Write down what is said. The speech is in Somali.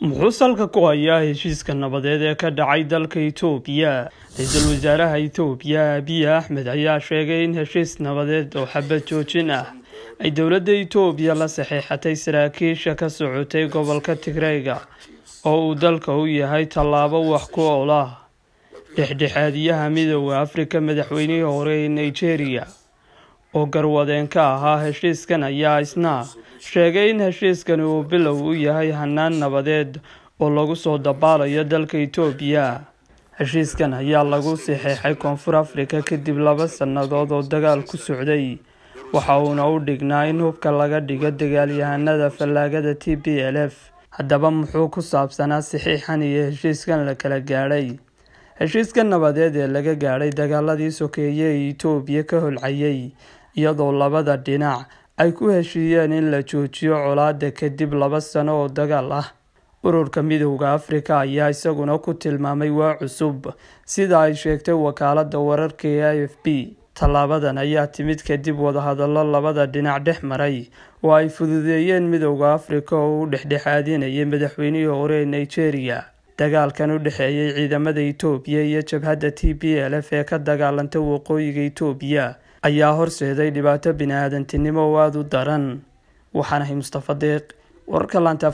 muxuu salka ku hayaa heshiiska nabadeed ee ka dhacay dalka itoobiya ra-iisul wasaaraha itoobiya abiya axmed ayaa sheegay in heshiis nabadeed oo xabad joojin ah ay dowladda itoobiya la saxiixatay saraakiisha ka socotay gobolka tigreyga oo uu dalka u yahay tallaabo wax ku ool ah dhexdhexaadiyaha midooda afrika madaxweynihii hore ee nigeria oo garwadeen ka ahaa heshiiskan ayaa isna sheegay in heshiiskani uu bilow u yahay hanaan nabadeed oo lagu soo dabaalayo dalka etoobiya heshiiskan ayaa lagu saxeexay koonfur afrika kadib laba sannadood oo dagaal ku socday waxa uuna u dhignaa in hubka laga dhigo dagaalyahanada fallaagada t b l f haddaba muxuu ku saabsanaa saxiixan iyo heshiiskan la kala gaadhay heshiiska nabadeed ee laga gaadhay dagaaladii sokeeye ee itoobiya ka holcayay iyadoo labada dhinac ay ku heshiiyeen in la joojiyo colaadda kadib laba sano oo dagaal ah ururka midowda afrika ayaa isaguna ku tilmaamay waa cusub sida ay sheegtay wakaaladda wararka ee i f b tallaabadan ayaa timid kadib wadahadallo labada dhinac dhex maray oo ay fududeeyeen midowda afrika oo u dhexdhexaadinayay madaxweynihii hore ee nigeria dagaalkan u dhexeeyay ciidamada itoobiya iyo jabhadda t b l f ee ka dagaalanta waqooyiga itoobiya ayaa horseeday dhibaato bini oo aad u daran waxaan ahay mustafa deeq wararka laanta